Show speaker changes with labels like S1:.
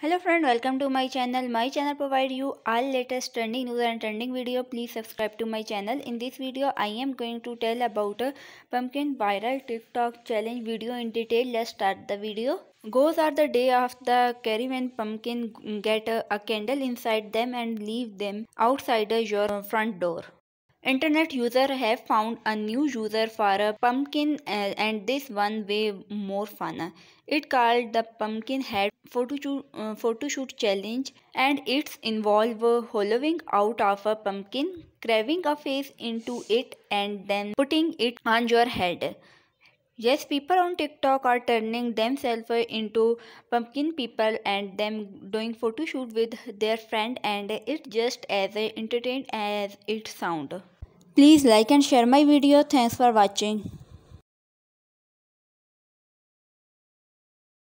S1: hello friend welcome to my channel my channel provide you all latest trending news and trending video please subscribe to my channel in this video i am going to tell about a pumpkin viral tiktok challenge video in detail let's start the video Goes are the day of the caravan pumpkin get a, a candle inside them and leave them outside your front door Internet user have found a new user for a pumpkin uh, and this one way more fun. It called the pumpkin head photo uh, photo shoot challenge and it's involve hollowing out of a pumpkin, carving a face into it and then putting it on your head. Yes, people on TikTok are turning themselves into pumpkin people and them doing photo shoot with their friend and it's just as entertained as it sound. Please like and share my video. Thanks for watching.